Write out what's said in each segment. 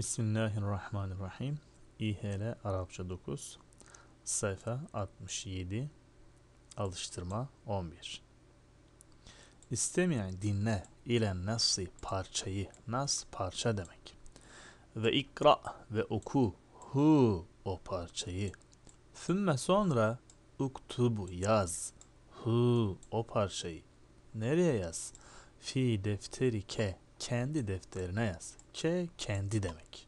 Bismillahirrahmanirrahim. İHL Arapça 9 sayfa 67 alıştırma 11 İstemeyen dinle ile nasıl parçayı nas parça demek ve ikra ve oku hu o parçayı sümme sonra uktubu yaz hu o parçayı nereye yaz fi defteri ke kendi defterine yaz Ke kendi demek.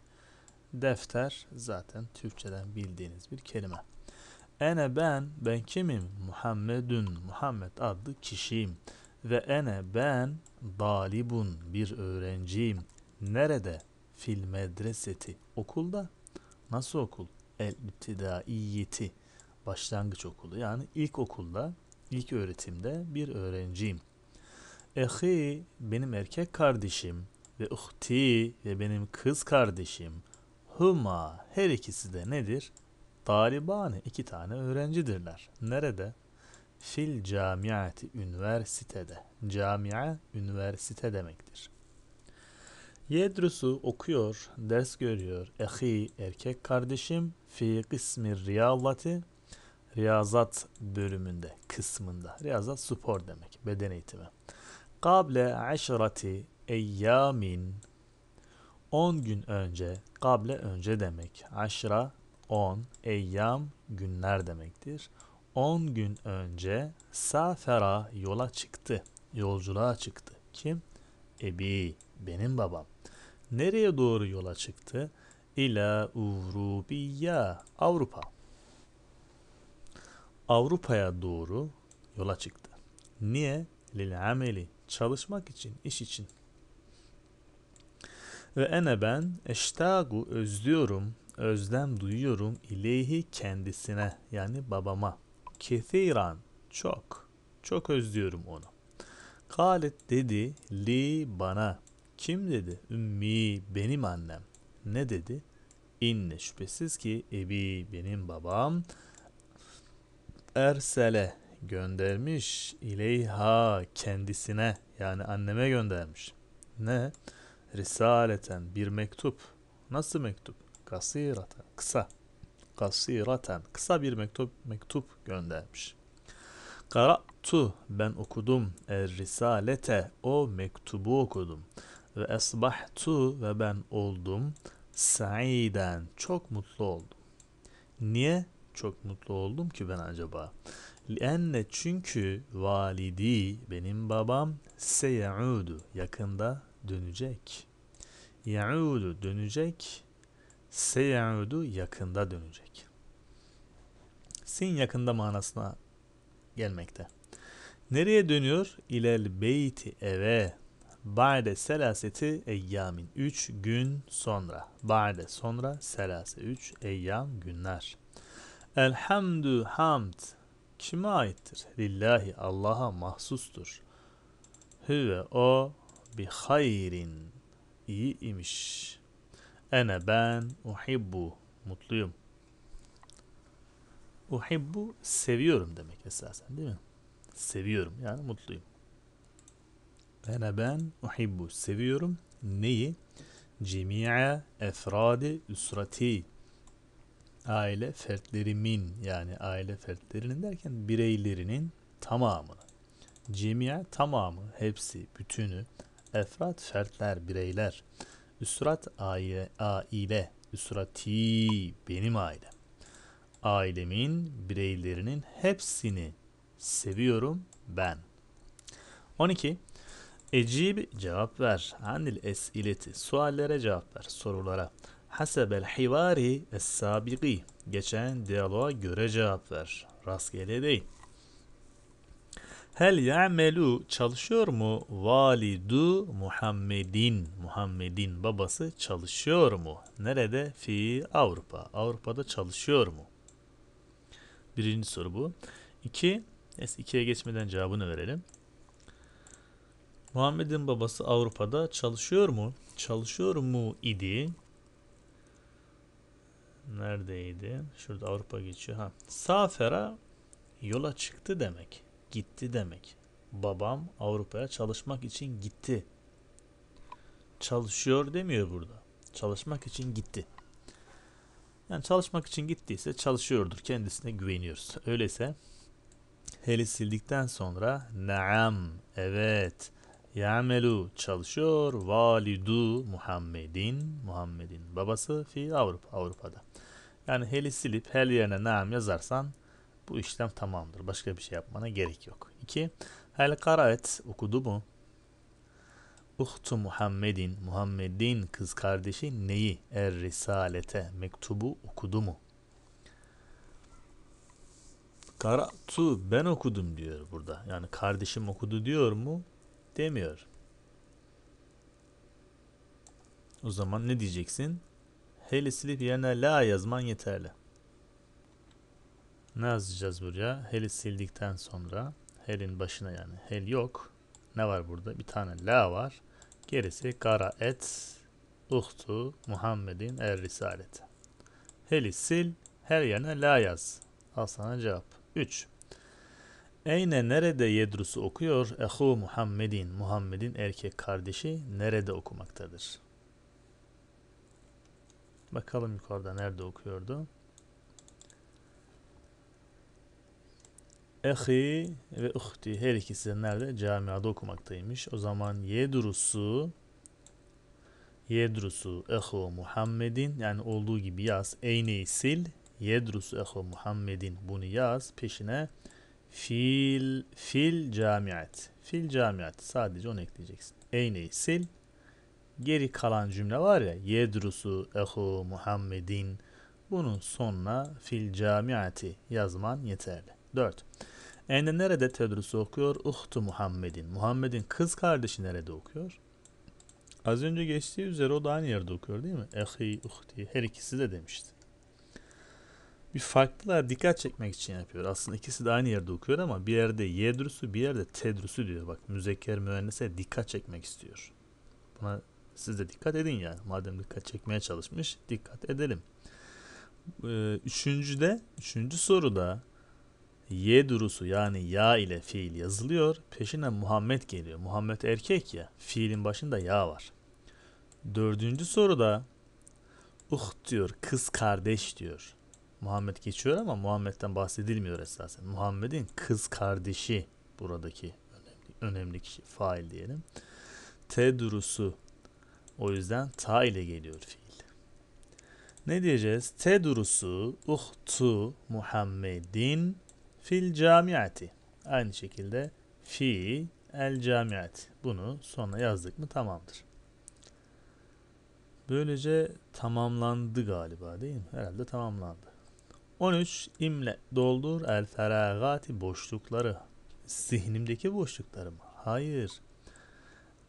Defter zaten Türkçeden bildiğiniz bir kelime. Ene ben, ben kimim? Muhammedun, Muhammed adlı kişiyim. Ve ene ben dalibun, bir öğrenciyim. Nerede? Fil medreseti, okulda. Nasıl okul? El ibtidaiyeti, başlangıç okulu. Yani ilk okulda, ilk öğretimde bir öğrenciyim. Ehi, benim erkek kardeşim ve uhti ve benim kız kardeşim huma her ikisi de nedir? Talibani iki tane öğrencidirler. Nerede? Fil camiati üniversitede. Camia üniversite demektir. Yedrusu okuyor, ders görüyor. Ehi erkek kardeşim fi kısmi riyallati riyazat bölümünde, kısmında. Riyazat spor demek, beden eğitimi. Kable aşırati eyyamin 10 gün önce, kable önce demek. Aşra 10, eyyam günler demektir. 10 gün önce safera yola çıktı, yolculuğa çıktı. Kim? Ebi, benim babam. Nereye doğru yola çıktı? İla Urubiya, Avrupa. Avrupa'ya doğru yola çıktı. Niye? Lil ameli, çalışmak için, iş için. Ve ene ben eştagu özlüyorum, özlem duyuyorum ileyhi kendisine yani babama. Kethiran çok, çok özlüyorum onu. Kalet dedi li bana. Kim dedi? Ümmi benim annem. Ne dedi? İnne şüphesiz ki ebi benim babam ersele göndermiş ileyha kendisine yani anneme göndermiş. Ne? risaleten bir mektup. Nasıl mektup? Kasiraten kısa. Kasiraten kısa bir mektup mektup göndermiş. Karatu ben okudum er risalete o mektubu okudum ve esbahtu ve ben oldum saiden çok mutlu oldum. Niye çok mutlu oldum ki ben acaba? Enne çünkü validi benim babam seyaudu yakında dönecek. Yaudu dönecek. Seyaudu yakında dönecek. Sin yakında manasına gelmekte. Nereye dönüyor? İlel beyti eve. Ba'de selaseti eyyamin. Üç gün sonra. Ba'de sonra selase. Üç eyyam günler. Elhamdü hamd kime aittir? Lillahi Allah'a mahsustur. Hüve o bi hayrin iyi imiş. Ene ben uhibbu mutluyum. Uhibbu seviyorum demek esasen değil mi? Seviyorum yani mutluyum. Ene ben uhibbu seviyorum. Neyi? Cemi'a efradi üsrati aile fertlerimin yani aile fertlerinin derken bireylerinin tamamını. Cemiye tamamı, hepsi, bütünü. Efrat fertler, bireyler. Üsrat aile, aile. Üsrati benim aile. Ailemin, bireylerinin hepsini seviyorum ben. 12. Ecib cevap ver. Anil es ileti. Suallere cevap ver. Sorulara. Hasebel hivari es Geçen diyaloğa göre cevap ver. Rastgele değil. Hel ya'melu çalışıyor mu? Validu Muhammedin. Muhammedin babası çalışıyor mu? Nerede? Fi Avrupa. Avrupa'da çalışıyor mu? Birinci soru bu. İki. Neyse ikiye geçmeden cevabını verelim. Muhammed'in babası Avrupa'da çalışıyor mu? Çalışıyor mu idi? neredeydi? Şurada Avrupa geçiyor. Ha. Safera yola çıktı demek. Gitti demek. Babam Avrupa'ya çalışmak için gitti. Çalışıyor demiyor burada. Çalışmak için gitti. Yani çalışmak için gittiyse çalışıyordur. Kendisine güveniyoruz. Öyleyse heli sildikten sonra naam evet Yamelu çalışıyor. Validu Muhammedin. Muhammed'in babası fi Avrupa, Avrupa'da. Yani heli silip hel yerine nam yazarsan bu işlem tamamdır. Başka bir şey yapmana gerek yok. 2. Hel karaet okudu mu? Uhtu Muhammedin, Muhammed'in kız kardeşi neyi? Er risalete, mektubu okudu mu? Karatu ben okudum diyor burada. Yani kardeşim okudu diyor mu? demiyor. O zaman ne diyeceksin? Heli silip yerine la yazman yeterli. Ne yazacağız buraya? Heli sildikten sonra helin başına yani hel yok. Ne var burada? Bir tane la var. Gerisi kara et uhtu Muhammed'in er risaleti. Heli sil her yerine la yaz. Al sana cevap. 3. Eyne nerede Yedrus'u okuyor? Ehu Muhammedin. Muhammed'in erkek kardeşi nerede okumaktadır? Bakalım yukarıda nerede okuyordu? Ehi ve uhti her ikisi nerede? Camiada okumaktaymış. O zaman Yedrus'u Yedrus'u ehu Muhammed'in yani olduğu gibi yaz. Eyne'yi sil. Yedrus'u ehu Muhammed'in bunu yaz. Peşine Fil, fil camiat. Fil camiat. Sadece onu ekleyeceksin. Eyneyi sil. Geri kalan cümle var ya. Yedrusu ehu Muhammedin. Bunun sonuna fil camiati yazman yeterli. 4. Ende nerede tedrusu okuyor? Uhtu Muhammedin. Muhammed'in kız kardeşi nerede okuyor? Az önce geçtiği üzere o da aynı yerde okuyor değil mi? Ehi, uhti. Her ikisi de demişti bir farklılığa dikkat çekmek için yapıyor. Aslında ikisi de aynı yerde okuyor ama bir yerde yedrüsü bir yerde tedrüsü diyor. Bak müzekker müennese dikkat çekmek istiyor. Buna siz de dikkat edin yani. Madem dikkat çekmeye çalışmış dikkat edelim. Ee, üçüncü de üçüncü soruda yedrusu yani ya ile fiil yazılıyor. Peşine Muhammed geliyor. Muhammed erkek ya. Fiilin başında ya var. Dördüncü soruda uh diyor, kız kardeş diyor. Muhammed geçiyor ama Muhammed'den bahsedilmiyor esasen. Muhammed'in kız kardeşi buradaki önemli, önemli kişi, fail diyelim. Tedrusu. O yüzden ta ile geliyor fiil. Ne diyeceğiz? Tedrusu uhtu Muhammedin fil camiati. Aynı şekilde fi el camiat. Bunu sona yazdık mı tamamdır. Böylece tamamlandı galiba değil mi? Herhalde tamamlandı. 13. İmle doldur el feragati boşlukları. Zihnimdeki boşlukları mı? Hayır.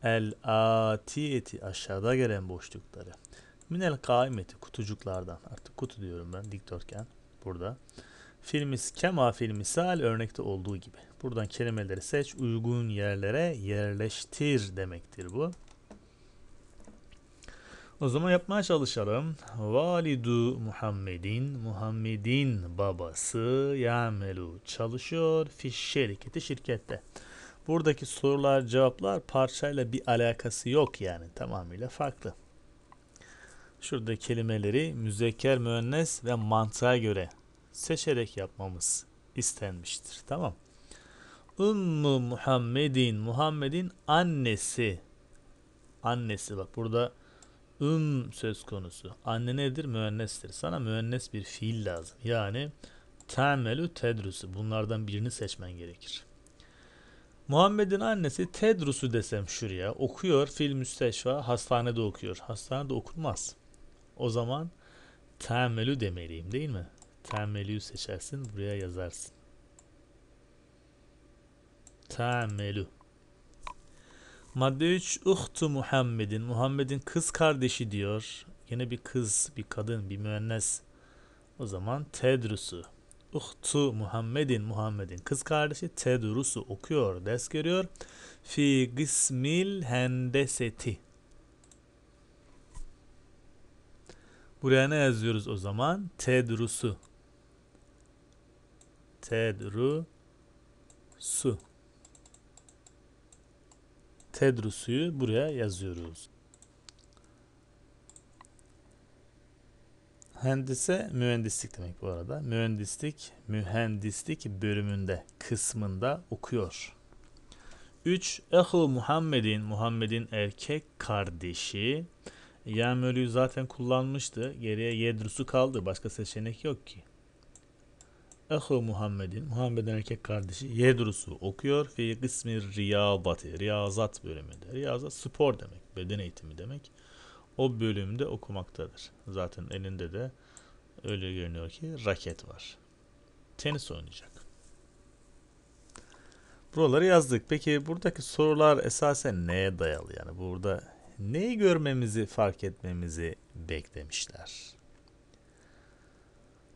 El atiyeti aşağıda gelen boşlukları. Minel kaimeti kutucuklardan. Artık kutu diyorum ben dikdörtgen burada. Filmis kema filmisal örnekte olduğu gibi. Buradan kelimeleri seç uygun yerlere yerleştir demektir bu. O zaman yapmaya çalışalım. Validu Muhammedin, Muhammed'in babası yamelu çalışıyor fiş şirketi şirkette. Buradaki sorular cevaplar parçayla bir alakası yok yani tamamıyla farklı. Şurada kelimeleri müzekker müennes ve mantığa göre seçerek yapmamız istenmiştir. Tamam. Ümmü Muhammedin, Muhammed'in annesi. Annesi bak burada ım söz konusu. Anne nedir? Müennestir. Sana müennes bir fiil lazım. Yani temelü tedrusu. Bunlardan birini seçmen gerekir. Muhammed'in annesi tedrusu desem şuraya okuyor fil müsteşfa hastanede okuyor. Hastanede okunmaz. O zaman temelü demeliyim değil mi? Temelü seçersin buraya yazarsın. Temelü. Madde 3 Uhtu Muhammed'in Muhammed'in kız kardeşi diyor. Yine bir kız, bir kadın, bir müennes. O zaman tedrusu. Uhtu Muhammed'in Muhammed'in kız kardeşi tedrusu okuyor, ders görüyor. Fi gısmil hendeseti. Buraya ne yazıyoruz o zaman? Tedrusu. Tedrusu. Tedrus'u buraya yazıyoruz. Hendise mühendislik demek bu arada. Mühendislik, mühendislik bölümünde, kısmında okuyor. 3. Ehu Muhammed'in, Muhammed'in erkek kardeşi. Yamöl'ü zaten kullanmıştı. Geriye Yedrus'u kaldı. Başka seçenek yok ki. Ehu Muhammed'in, Muhammed'in erkek kardeşi Yedrus'u okuyor. Fi kısmi riyadati, riyazat bölümünde. Riyazat spor demek, beden eğitimi demek. O bölümde okumaktadır. Zaten elinde de öyle görünüyor ki raket var. Tenis oynayacak. Buraları yazdık. Peki buradaki sorular esasen neye dayalı? Yani burada neyi görmemizi, fark etmemizi beklemişler?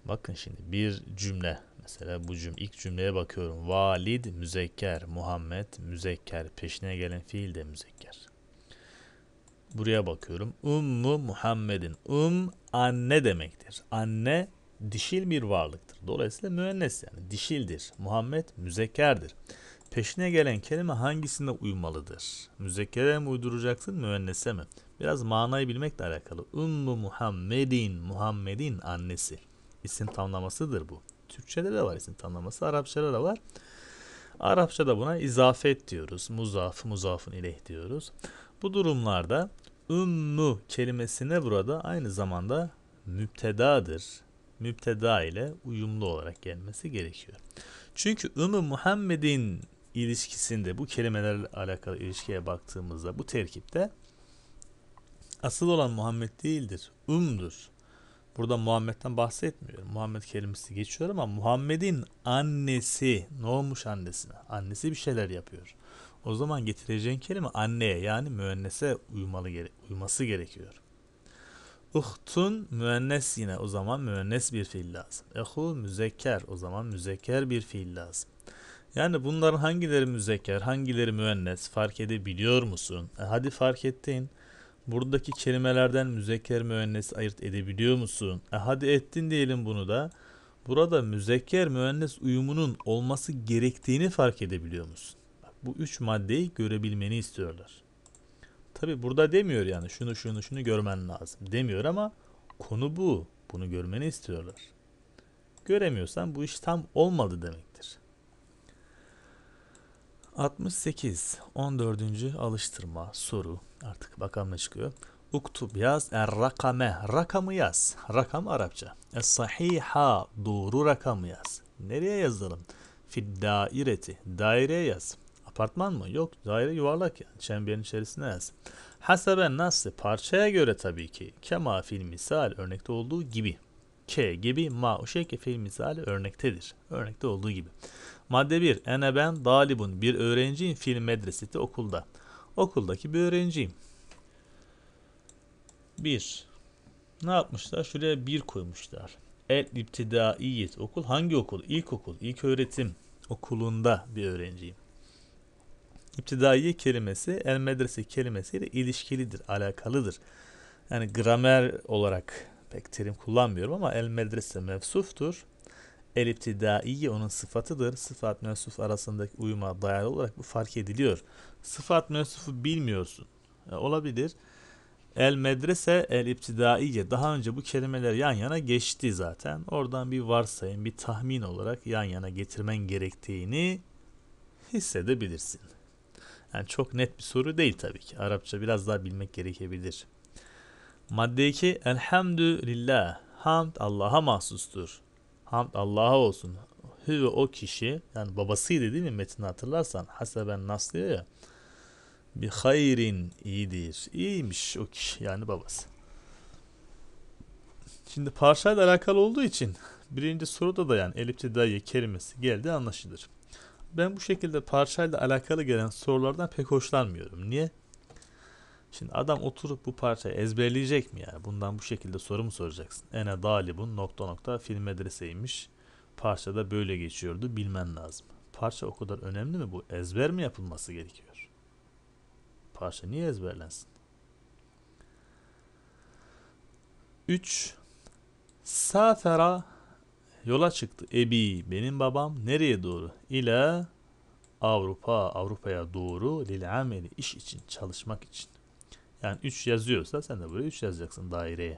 Bakın şimdi bir cümle. Mesela bu cümle ilk cümleye bakıyorum. Valid müzekker, Muhammed müzekker. Peşine gelen fiil de müzekker. Buraya bakıyorum. Ummu Muhammed'in. Um anne demektir. Anne dişil bir varlıktır. Dolayısıyla müennes yani dişildir. Muhammed müzekkerdir. Peşine gelen kelime hangisinde uymalıdır? Müzekkere mi uyduracaksın, müennese mi? Biraz manayı bilmekle alakalı. Ummu Muhammedin, Muhammed'in annesi isim tamlamasıdır bu. Türkçede de var isim tamlaması, Arapçada da var. Arapçada buna izafet diyoruz. Muzaf, muzafın ileh diyoruz. Bu durumlarda ümmü kelimesine burada aynı zamanda müptedadır. Müpteda ile uyumlu olarak gelmesi gerekiyor. Çünkü ümmü Muhammed'in ilişkisinde bu kelimelerle alakalı ilişkiye baktığımızda bu terkipte asıl olan Muhammed değildir. Üm'dür. Burada Muhammed'den bahsetmiyorum. Muhammed kelimesi geçiyor ama Muhammed'in annesi ne olmuş annesine? Annesi bir şeyler yapıyor. O zaman getireceğin kelime anneye yani müennese uymalı gere uyması gerekiyor. Uhtun müennes yine o zaman müennes bir fiil lazım. Ehu müzekker o zaman müzekker bir fiil lazım. Yani bunların hangileri müzekker, hangileri müennes fark edebiliyor musun? E hadi fark ettin. Buradaki kelimelerden müzekker müennes ayırt edebiliyor musun? E hadi ettin diyelim bunu da. Burada müzekker müennes uyumunun olması gerektiğini fark edebiliyor musun? Bak, bu üç maddeyi görebilmeni istiyorlar. Tabi burada demiyor yani şunu şunu şunu görmen lazım demiyor ama konu bu. Bunu görmeni istiyorlar. Göremiyorsan bu iş tam olmadı demek. 68. 14. alıştırma soru. Artık bakalım ne çıkıyor. Uktub yaz er rakame. Rakamı yaz. Rakam Arapça. Es sahiha. Doğru rakamı yaz. Nereye yazalım? Fid daireti. Daireye yaz. Apartman mı? Yok. Daire yuvarlak yani. Çemberin içerisine yaz. Hasebe nasıl? Parçaya göre tabii ki. Kema fil misal. Örnekte olduğu gibi. K gibi ma uşek fiil misali örnektedir. Örnekte olduğu gibi. Madde 1. Ene ben dalibun bir öğrenciyim fil medreseti okulda. Okuldaki bir öğrenciyim. 1. Ne yapmışlar? Şuraya 1 koymuşlar. El iptidaiyet okul hangi okul? İlkokul, İlk öğretim okulunda bir öğrenciyim. İptidaiye kelimesi el medrese kelimesiyle ilişkilidir, alakalıdır. Yani gramer olarak pek terim kullanmıyorum ama el medrese mevsuftur. El iptidaiye onun sıfatıdır. Sıfat mevsuf arasındaki uyuma dayalı olarak bu fark ediliyor. Sıfat mevsufu bilmiyorsun. E, olabilir. El medrese el iptidaiye daha önce bu kelimeler yan yana geçti zaten. Oradan bir varsayım, bir tahmin olarak yan yana getirmen gerektiğini hissedebilirsin. Yani çok net bir soru değil tabii ki. Arapça biraz daha bilmek gerekebilir. Madde 2 Elhamdülillah. Hamd Allah'a mahsustur. Hamd Allah'a olsun. ve o kişi yani babasıydı değil mi metni hatırlarsan. Haseben nas diyor ya. Bir hayrin iyidir. İyiymiş o kişi yani babası. Şimdi parçayla alakalı olduğu için birinci soruda da yani elipti dayı kelimesi geldi anlaşılır. Ben bu şekilde parçayla alakalı gelen sorulardan pek hoşlanmıyorum. Niye? Şimdi adam oturup bu parçayı ezberleyecek mi yani? Bundan bu şekilde soru mu soracaksın? Ene dalibun nokta nokta film parça da böyle geçiyordu bilmen lazım. Parça o kadar önemli mi bu? Ezber mi yapılması gerekiyor? Parça niye ezberlensin? 3. Safera yola çıktı. Ebi benim babam nereye doğru? İle Avrupa, Avrupa'ya doğru lil ameli iş için, çalışmak için. Yani 3 yazıyorsa sen de buraya 3 yazacaksın daireye.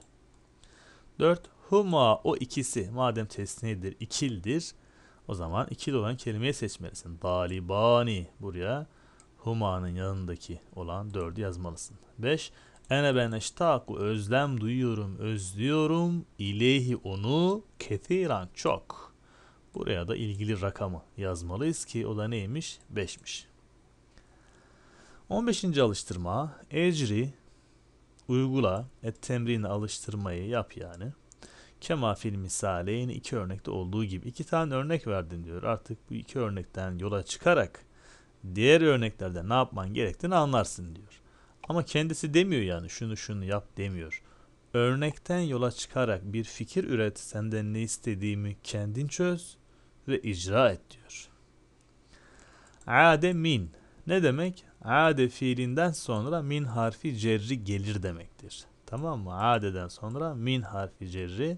4. Huma o ikisi. Madem tesnidir, ikildir. O zaman ikil olan kelimeyi seçmelisin. Dalibani buraya Huma'nın yanındaki olan 4'ü yazmalısın. 5. Ene ben eştaku özlem duyuyorum, özlüyorum. İlehi onu kethiran çok. Buraya da ilgili rakamı yazmalıyız ki o da neymiş? 5'miş. 15. alıştırma ecri uygula et temrini alıştırmayı yap yani. Kema fil misaleyn iki örnekte olduğu gibi iki tane örnek verdim diyor. Artık bu iki örnekten yola çıkarak diğer örneklerde ne yapman gerektiğini anlarsın diyor. Ama kendisi demiyor yani şunu şunu yap demiyor. Örnekten yola çıkarak bir fikir üret senden ne istediğimi kendin çöz ve icra et diyor. Ade min ne demek? ade fiilinden sonra min harfi cerri gelir demektir. Tamam mı? Adeden sonra min harfi cerri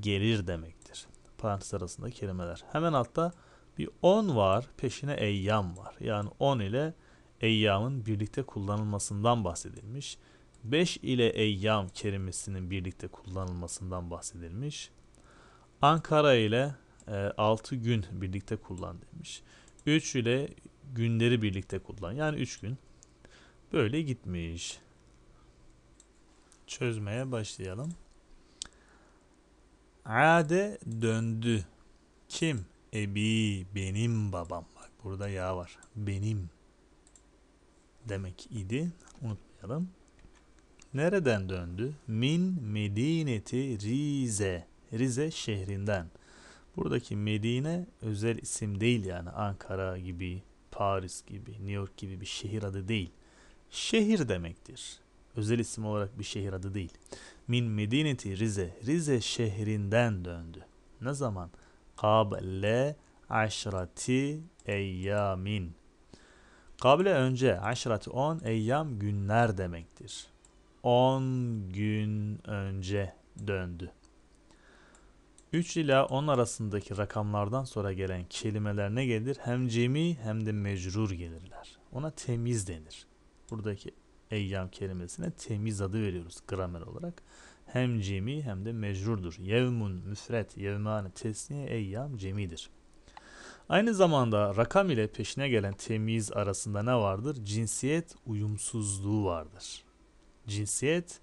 gelir demektir. Parantez arasında kelimeler. Hemen altta bir on var, peşine eyyam var. Yani on ile eyyamın birlikte kullanılmasından bahsedilmiş. 5 ile eyyam kelimesinin birlikte kullanılmasından bahsedilmiş. Ankara ile 6 e, gün birlikte kullan demiş. 3 ile günleri birlikte kullan. Yani 3 gün. Böyle gitmiş. Çözmeye başlayalım. Ade döndü. Kim? Ebi benim babam. Bak burada ya var. Benim demek idi. Unutmayalım. Nereden döndü? Min Medineti Rize. Rize şehrinden. Buradaki Medine özel isim değil yani Ankara gibi Paris gibi, New York gibi bir şehir adı değil. Şehir demektir. Özel isim olarak bir şehir adı değil. Min Medineti Rize. Rize şehrinden döndü. Ne zaman? Kable aşrati eyyamin. Kable önce aşrati on eyyam günler demektir. 10 gün önce döndü. 3 ila 10 arasındaki rakamlardan sonra gelen kelimeler ne gelir? Hem cemi hem de mecrur gelirler. Ona temiz denir. Buradaki eyyam kelimesine temiz adı veriyoruz gramer olarak. Hem cemi hem de mecrurdur. Yevmun, müfret, yevmane, tesniye, eyyam, cemidir. Aynı zamanda rakam ile peşine gelen temiz arasında ne vardır? Cinsiyet uyumsuzluğu vardır. Cinsiyet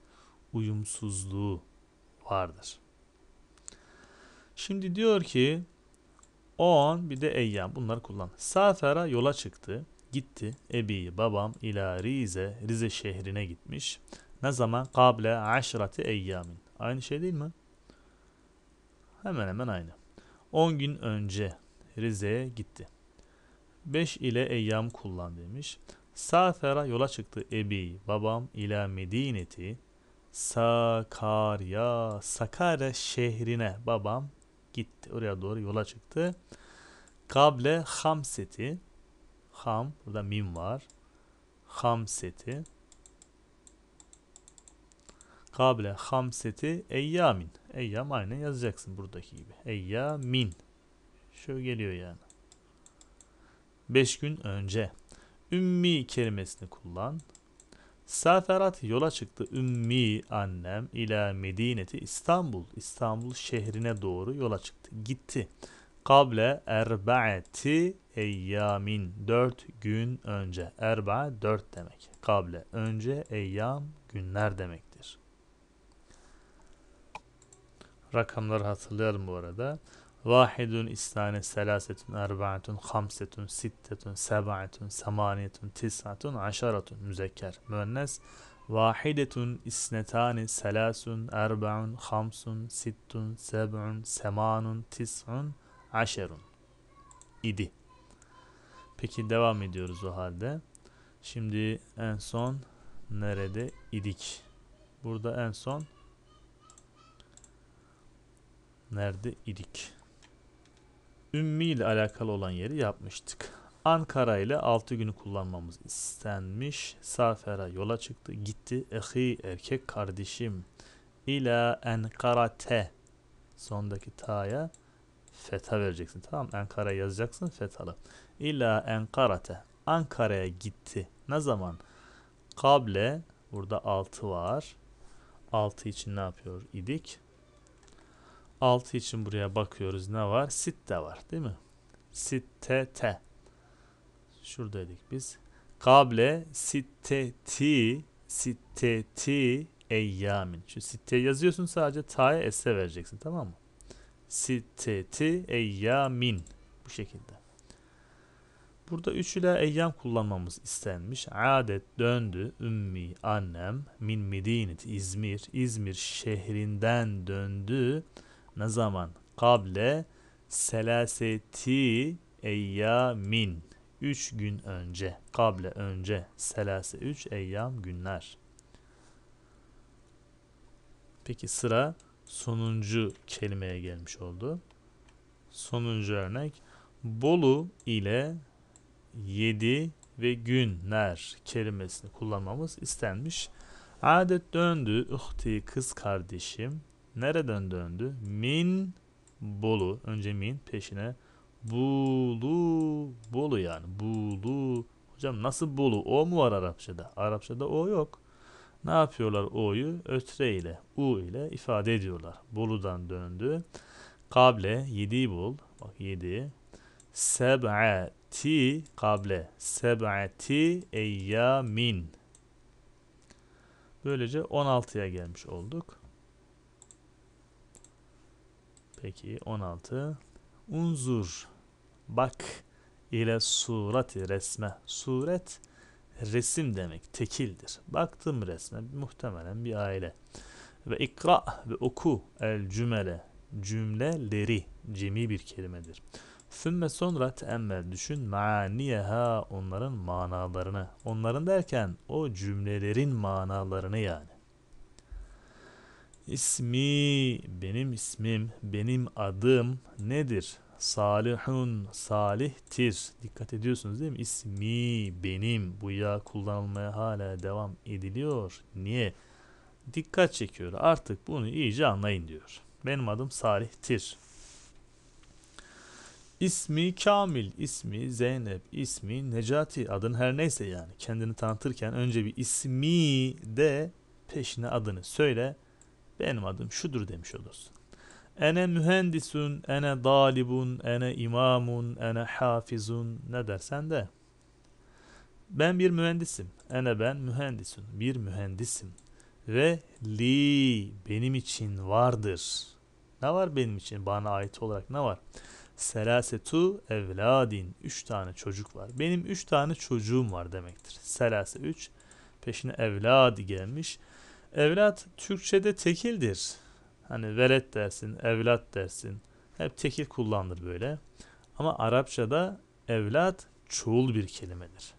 uyumsuzluğu vardır. Şimdi diyor ki on bir de eyyam bunları kullan. Safera yola çıktı. Gitti. Ebi babam ila Rize. Rize şehrine gitmiş. Ne zaman? Kable aşrati eyyamin. Aynı şey değil mi? Hemen hemen aynı. 10 gün önce Rize'ye gitti. 5 ile eyyam kullan demiş. Safera yola çıktı ebi babam ila Medineti Sakarya Sakarya şehrine babam gitti. Oraya doğru yola çıktı. Kable hamseti. Ham. Burada mim var. Hamseti. Kable hamseti eyyamin. Eyyam aynı yazacaksın buradaki gibi. Eyyamin. Şöyle geliyor yani. 5 gün önce. Ümmi kelimesini kullan. Saferat yola çıktı ümmi annem ile medineti İstanbul. İstanbul şehrine doğru yola çıktı. Gitti. Kable erbaeti eyyamin. Dört gün önce. Erba dört demek. Kable önce eyyam günler demektir. Rakamları hatırlayalım bu arada. Vahidun istane selasetun erbaatun hamsetun sittetun sebaatun samaniyetun tisatun aşaratun müzekker müennes vahidetun isnetani selasun erbaun hamsun sittun sebun semanun tis'un aşerun idi. Peki devam ediyoruz o halde. Şimdi en son nerede idik? Burada en son nerede idik? Ümmi ile alakalı olan yeri yapmıştık. Ankara ile 6 günü kullanmamız istenmiş. Safera yola çıktı. Gitti. Ehi erkek kardeşim. İla Enkarate. Sondaki ta'ya feta vereceksin. Tamam Ankara yazacaksın fethalı. İla Enkarate. Ankara'ya gitti. Ne zaman? Kable. Burada 6 var. 6 için ne yapıyor idik? 6 için buraya bakıyoruz. Ne var? Sit de var değil mi? Sittete. Şuradaydık biz. Kable sitteti sitteti eyyamin. Şu sitte yazıyorsun sadece ta'ya esse vereceksin tamam mı? Sitteti eyyamin. Bu şekilde. Burada üç ile eyyam kullanmamız istenmiş. Adet döndü ümmi annem min midinit İzmir. İzmir şehrinden döndü. Ne zaman? Kable selaseti eyyamin. Üç gün önce. Kable önce. Selase üç eyyam günler. Peki sıra sonuncu kelimeye gelmiş oldu. Sonuncu örnek Bolu ile yedi ve günler kelimesini kullanmamız istenmiş. Adet döndü, uhti kız kardeşim Nereden döndü? Min Bolu. Önce min peşine Bulu Bolu yani. Bulu. Hocam nasıl bulu? O mu var Arapçada? Arapçada o yok. Ne yapıyorlar o'yu? Ötre ile, u ile ifade ediyorlar. Buludan döndü. Kable, yedi bul. Bak yedi. Seb'ati kable. Seb'ati eyyamin. Böylece 16'ya gelmiş olduk. Peki 16. Unzur bak ile surati resme. Suret resim demek tekildir. Baktım resme muhtemelen bir aile. Ve ikra ve oku el cümle cümleleri cemi bir kelimedir. Sümme sonra teemmel düşün maaniyeha onların manalarını. Onların derken o cümlelerin manalarını yani. İsmi, benim ismim, benim adım nedir? Salihun, salihtir. Dikkat ediyorsunuz değil mi? İsmi, benim. Bu ya kullanılmaya hala devam ediliyor. Niye? Dikkat çekiyor. Artık bunu iyice anlayın diyor. Benim adım Salih'tir. İsmi Kamil, ismi Zeynep, ismi Necati. Adın her neyse yani. Kendini tanıtırken önce bir ismi de peşine adını söyle benim adım şudur demiş olursun. Ene mühendisun, ene dalibun, ene imamun, ene hafizun ne dersen de. Ben bir mühendisim. Ene ben mühendisun. Bir mühendisim. Ve li benim için vardır. Ne var benim için? Bana ait olarak ne var? Selasetu evladin. Üç tane çocuk var. Benim üç tane çocuğum var demektir. Selase üç. Peşine evladi gelmiş. Evlat Türkçe'de tekildir. Hani velet dersin, evlat dersin. Hep tekil kullanılır böyle. Ama Arapça'da evlat çoğul bir kelimedir.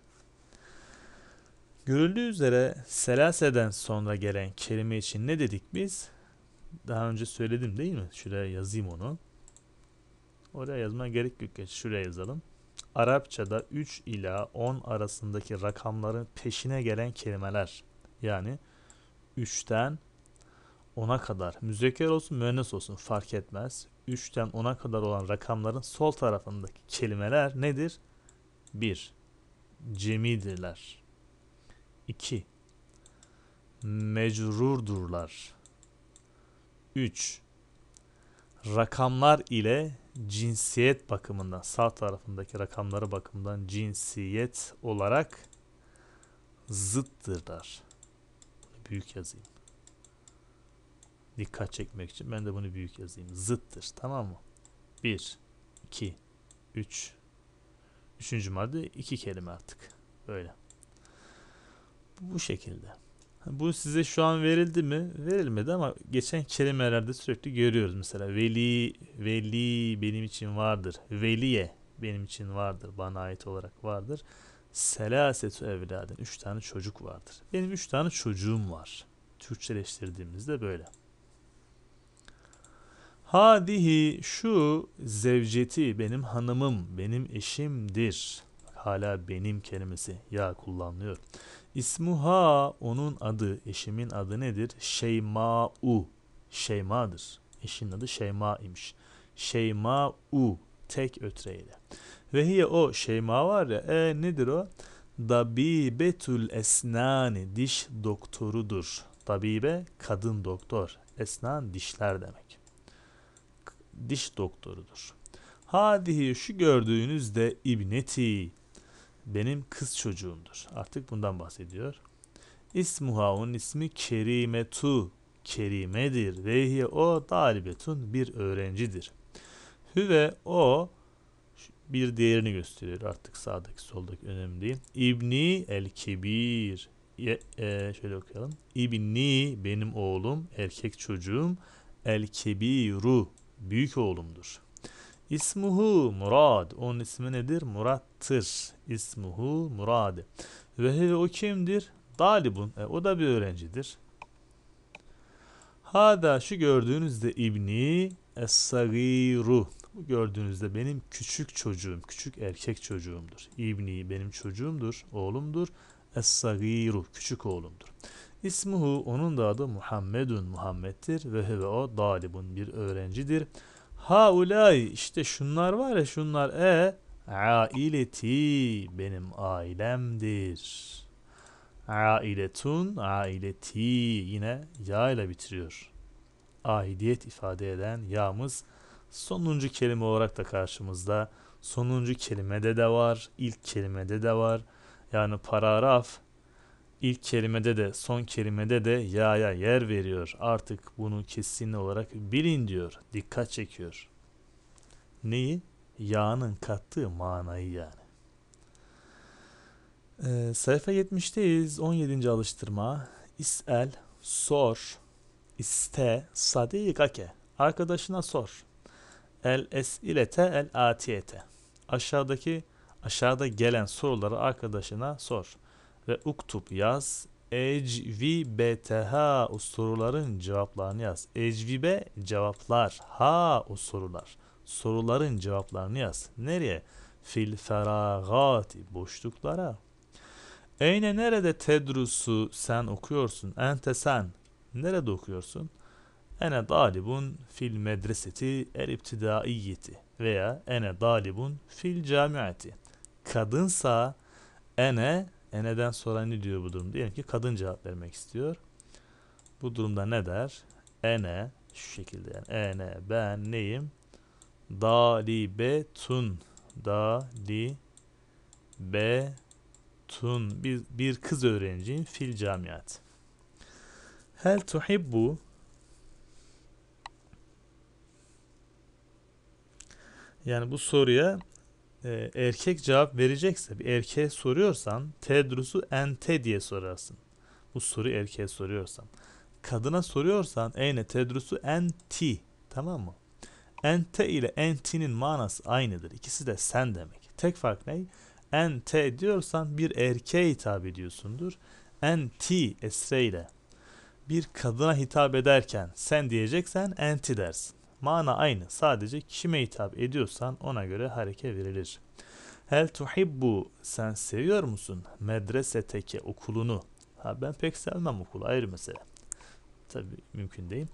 Görüldüğü üzere selaseden sonra gelen kelime için ne dedik biz? Daha önce söyledim değil mi? Şuraya yazayım onu. Oraya yazma gerek yok. Şuraya yazalım. Arapçada 3 ila 10 arasındaki rakamların peşine gelen kelimeler. Yani 3'ten 10'a kadar müzeker olsun müennes olsun fark etmez. 3'ten 10'a kadar olan rakamların sol tarafındaki kelimeler nedir? 1. Cemidirler. 2. Mecrurdurlar. 3. Rakamlar ile cinsiyet bakımından sağ tarafındaki rakamları bakımından cinsiyet olarak zıttırlar büyük yazayım. Dikkat çekmek için ben de bunu büyük yazayım. Zıttır tamam mı? 1, 2, 3. Üçüncü madde iki kelime artık. Böyle. Bu şekilde. Bu size şu an verildi mi? Verilmedi ama geçen kelimelerde sürekli görüyoruz. Mesela veli, veli benim için vardır. Veliye benim için vardır. Bana ait olarak vardır selasetu evladın Üç tane çocuk vardır. Benim üç tane çocuğum var. Türkçeleştirdiğimizde böyle. Hadihi şu zevceti benim hanımım, benim eşimdir. Hala benim kelimesi ya kullanılıyor. İsmuha onun adı, eşimin adı nedir? Şeyma'u. Şeyma'dır. Eşinin adı Şeyma imiş. Şeyma'u tek ötreyle. Ve hiye o Şeyma var ya e nedir o? Dabibetül esnani diş doktorudur. Dabibe kadın doktor. Esnan dişler demek. Diş doktorudur. Hadihi şu gördüğünüz de ibneti. Benim kız çocuğumdur. Artık bundan bahsediyor. İsmuha onun ismi Kerimetu. Kerimedir. Ve hiye o dalibetun bir öğrencidir hü ve o bir değerini gösteriyor. Artık sağdaki soldaki önemli değil. İbni el Kebir, E, şöyle okuyalım. İbni benim oğlum, erkek çocuğum. El kebiru büyük oğlumdur. İsmuhu Murad. Onun ismi nedir? Murat'tır. İsmuhu Murad. Ve o kimdir? Dalibun. E, o da bir öğrencidir. Hada şu gördüğünüzde İbni Es-Sagiru. Bu gördüğünüzde benim küçük çocuğum, küçük erkek çocuğumdur. İbni benim çocuğumdur, oğlumdur. Es-sagiru, küçük oğlumdur. İsmuhu, onun da adı Muhammedun, Muhammed'dir. Ve heve o dalibun, bir öğrencidir. Ha Haulay, işte şunlar var ya şunlar. E, aileti, benim ailemdir. Ailetun, aileti, yine ya ile bitiriyor. Aidiyet ifade eden yağımız Sonuncu kelime olarak da karşımızda. Sonuncu kelimede de var, ilk kelimede de var. Yani paragraf ilk kelimede de son kelimede de ya'ya yer veriyor. Artık bunu kesin olarak bilin diyor. Dikkat çekiyor. Neyi? Yağının kattığı manayı yani. Ee, sayfa 70'teyiz. 17. alıştırma. İs'el, sor, iste, sadikake. Arkadaşına sor. El esilete el atiyete. Aşağıdaki aşağıda gelen soruları arkadaşına sor ve uktub yaz. Ecvibetha o soruların cevaplarını yaz. Ecvibe cevaplar. Ha o sorular. Soruların cevaplarını yaz. Nereye? Fil feragati boşluklara. Eyne nerede tedrusu sen okuyorsun? Ente sen. Nerede okuyorsun? Ene dalibun fil medreseti el iptidaiyeti veya ene dalibun fil camiati. Kadınsa ene, eneden sonra ne diyor bu durum Diyelim ki kadın cevap vermek istiyor. Bu durumda ne der? Ene, şu şekilde yani. Ene, ben neyim? Dalibetun. Dalibetun. Bir, bir kız öğrenciyim. Fil camiat. Hel tuhibbu Yani bu soruya e, erkek cevap verecekse bir erkeğe soruyorsan tedrusu ente diye sorarsın. Bu soruyu erkeğe soruyorsan. Kadına soruyorsan eyne tedrusu enti tamam mı? Ente ile entinin manası aynıdır. İkisi de sen demek. Tek fark ne? Ente diyorsan bir erkeğe hitap ediyorsundur. Enti esreyle bir kadına hitap ederken sen diyeceksen enti dersin. Mana aynı. Sadece kime hitap ediyorsan ona göre hareke verilir. Hel tuhibbu sen seviyor musun medreseteke okulunu? Ha ben pek sevmem okulu ayrı mesele. Tabi mümkün değil.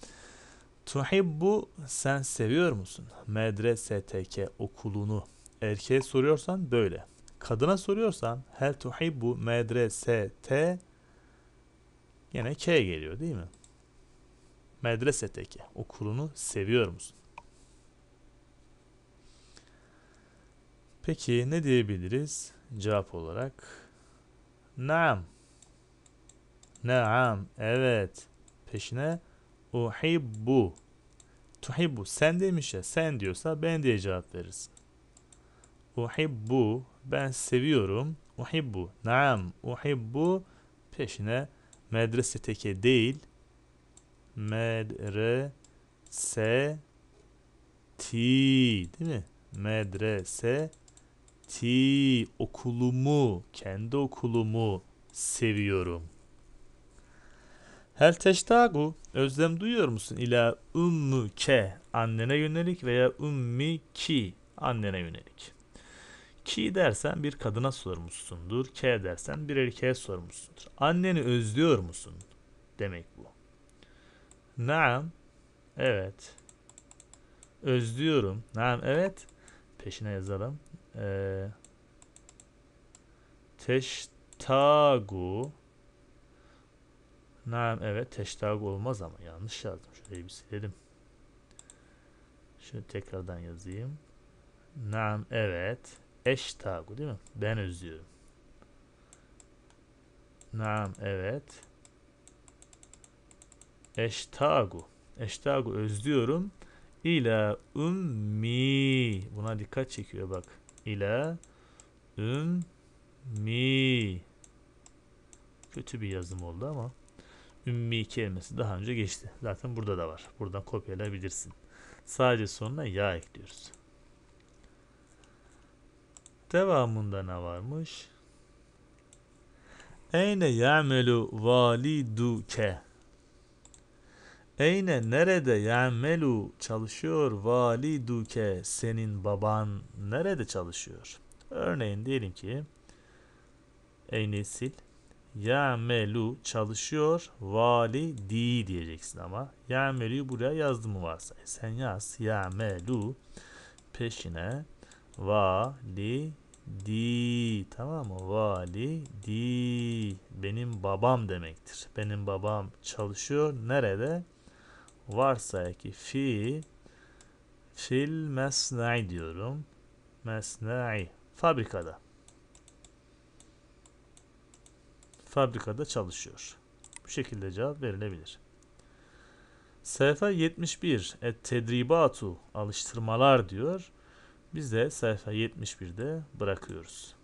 Tuhibbu sen seviyor musun medreseteke okulunu? Erkeğe soruyorsan böyle. Kadına soruyorsan hel tuhibbu medresete yine k geliyor değil mi? medreseteki okulunu seviyor musun? Peki ne diyebiliriz cevap olarak? Naam. Naam. Evet. Peşine uhibbu. Tuhibbu. Sen demiş ya. Sen diyorsa ben diye cevap veririz. Uhibbu. Ben seviyorum. Uhibbu. Naam. Uhibbu. Peşine medrese medreseteki değil medrese ti değil mi? Medrese ti okulumu, kendi okulumu seviyorum. Hel teştagu özlem duyuyor musun? İla ümmüke annene yönelik veya ummi ki annene yönelik. Ki dersen bir kadına sormuşsundur. K dersen bir erkeğe sormuşsundur. Anneni özlüyor musun? Demek bu. Naam. Evet. Özlüyorum. Naam evet. Peşine yazalım. Ee, teştagu. Naam evet. Teştagu olmaz ama yanlış yazdım. Şurayı bir silelim. Şunu tekrardan yazayım. Naam evet. Eştagu değil mi? Ben özlüyorum. Naam evet. Eştagu. Eştagu özlüyorum. İla ümmi. Buna dikkat çekiyor bak. İla ümmi. Kötü bir yazım oldu ama ümmi kelimesi daha önce geçti. Zaten burada da var. Buradan kopyalayabilirsin. Sadece sonuna ya ekliyoruz. Devamında ne varmış? Eyne ya'melu validuke Eyne nerede yemelu çalışıyor Vali validuke senin baban nerede çalışıyor? Örneğin diyelim ki Eyne sil Yemelu çalışıyor vali di diyeceksin ama Yemelu'yu buraya yazdım mı varsa e sen yaz Yemelu peşine vali di tamam mı? Vali di benim babam demektir. Benim babam çalışıyor nerede? Varsa ki fi fil mesna'i diyorum. Mesna'i fabrikada. Fabrikada çalışıyor. Bu şekilde cevap verilebilir. Sayfa 71 et tedribatu alıştırmalar diyor. Biz de sayfa 71'de bırakıyoruz.